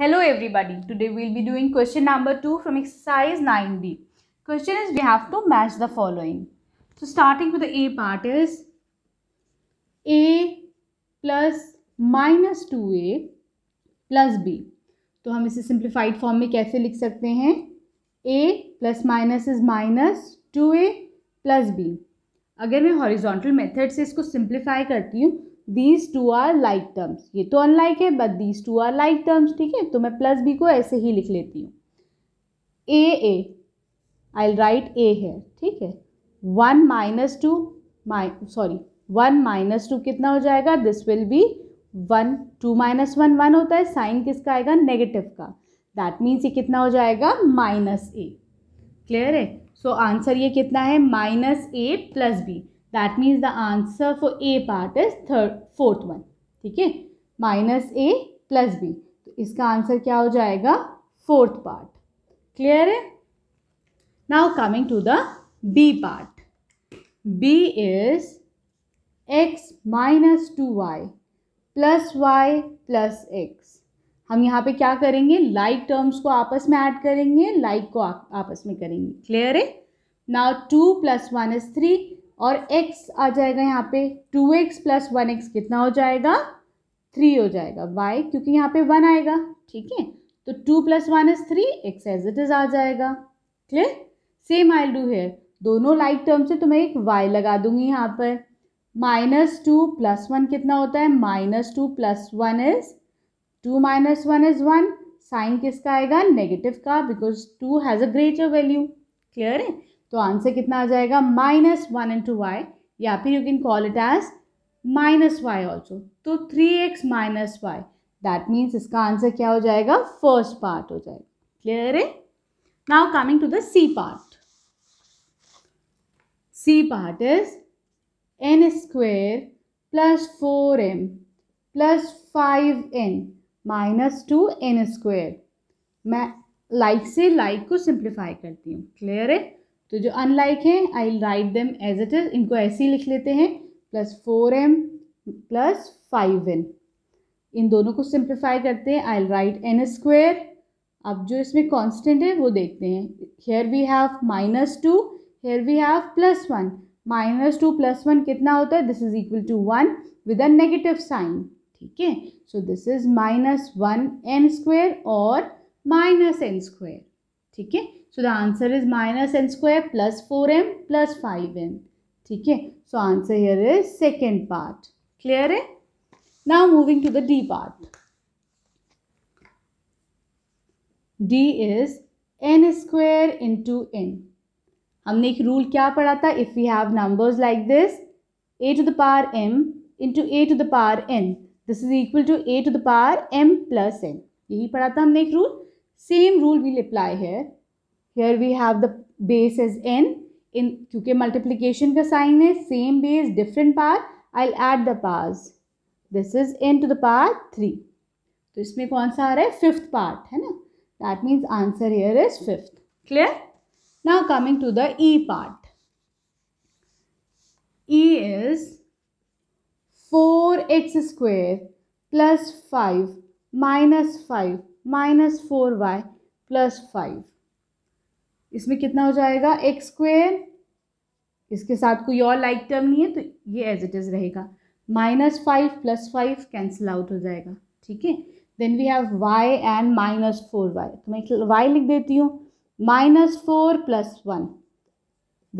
Hello everybody, today we will be doing question number 2 from exercise 9b. Question is we have to match the following. So starting with the A part is A plus minus 2A plus B. तो हम इसे simplified form में कैसे लिख सकते हैं A plus minus is minus two a plus b अगर मैं हॉरिजॉन्टल मेथड से इसको सिंप्लीफाई करती हूँ these two are like terms ये तो अनलाइक है but these two are like terms ठीक है तो मैं प्लस बी को ऐसे ही लिख लेती हूँ ए ए आई राइट ए है ठीक है one minus two my sorry one minus two कितना हो जाएगा this will be one two minus one one होता है साइन किसका आएगा नेगेटिव का दैट मीन्स ये कितना हो जाएगा माइनस ए क्लियर है सो so, आंसर ये कितना है minus a plus b that means the answer for a part is third fourth one ठीक है माइनस ए प्लस बी तो इसका आंसर क्या हो जाएगा फोर्थ पार्ट क्लियर है now coming to the b part b is x minus two y plus y plus x हम यहाँ पे क्या करेंगे लाइक like टर्म्स को आपस में ऐड करेंगे लाइक like को आ, आपस में करेंगे क्लियर है now two plus one is three और x आ जाएगा यहाँ पे two x plus one x कितना हो जाएगा थ्री हो जाएगा वाई क्योंकि यहाँ पे वन आएगा ठीक है तो two plus one is three x as it is आ जाएगा clear same I do here दोनों लाइक टर्म से तो मैं एक वाई लगा दूंगी यहाँ पर माइनस टू प्लस वन कितना होता है minus two plus one is two minus one is one sign किसका आएगा नेगेटिव का because two has a greater value clear है तो आंसर कितना आ जाएगा माइनस वन टू वाई या फिर you can call it as minus y also तो three x minus y that means इसका आंसर क्या हो जाएगा फर्स्ट पार्ट हो जाएगा क्लियर है now coming to the c part c part is n square plus four m plus five n minus two n square मैं लाइक से लाइक को सिंप्लीफाई करती हूँ क्लियर है तो जो अनलाइक हैं I write them as it is इनको ऐसे ही लिख लेते हैं plus four m plus five n इन दोनों को सिंप्लीफाई करते हैं आई राइट एन स्क्वेयर अब जो इसमें कांस्टेंट है वो देखते हैं here we have minus two here we have plus one minus two plus one कितना होता है this is equal to one with a negative sign ठीक है so this is minus one n square और माइनस एन स्क्वेयर ठीक है so the answer is minus n square plus four m plus five m ठीक है so answer here is second part clear है now moving to the d part d is n square into n हमने एक rule क्या पढ़ा था if you have numbers like this a to the power m to a to the power n this is equal to a to the power m plus n यही पढ़ा था हमने एक rule Same rule will apply here. Here we have the base as n. In kyunki multiplication ka sign hai same base different power. I'll add the powers. This is n to the power 3 to isme kaun sa aa raha hai fifth part hai na That means answer here is fifth. Clear? Now coming to the E part. E is 4x square plus 5 minus 5 minus four y plus five इसमें कितना हो जाएगा x square इसके साथ कोई और like term नहीं है तो ये एज इट इज़ रहेगा minus five plus five cancel out हो जाएगा ठीक है then we have y and minus four y तो मैं वाई लिख देती हूँ minus four plus one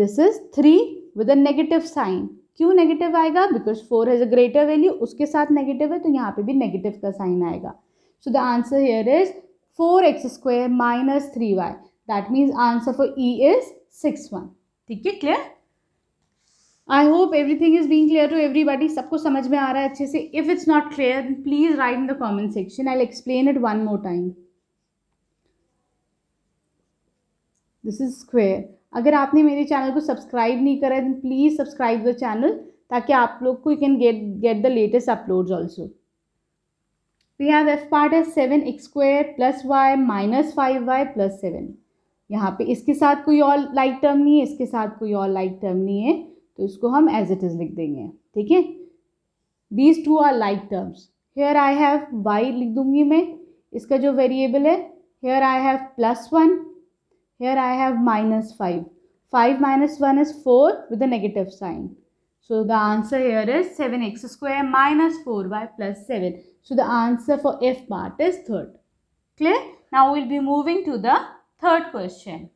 this is three with a negative sign क्यों नेगेटिव आएगा because four has a greater value उसके साथ नेगेटिव है तो यहाँ पे भी नेगेटिव का साइन आएगा So the answer here is 4x square minus 3y. That means answer for E is 6 1. ठीक है clear? I hope everything is being clear to everybody. सबको समझ में आ रहा है अच्छे से if it's not clear please write in the comment section. I'll explain it one more time. This is square. अगर आपने मेरे चैनल को सब्सक्राइब नहीं करा है तो प्लीज़ सब्सक्राइब द चैनल ताकि आप लोग को you can get get the latest uploads also we have f part है seven x square plus y minus five y plus seven यहाँ पे इसके साथ कोई और लाइक टर्म नहीं है इसके साथ कोई और लाइक टर्म नहीं है तो इसको हम एज इट इज़ लिख देंगे ठीक है these two are like terms here I have y लिख दूंगी मैं इसका जो वेरिएबल है here I have plus one here I have minus five five minus one is four with a negative sign So the answer here is 7x square minus 4y plus 7. So the answer for F part is third. Clear? Now we'll be moving to the third question.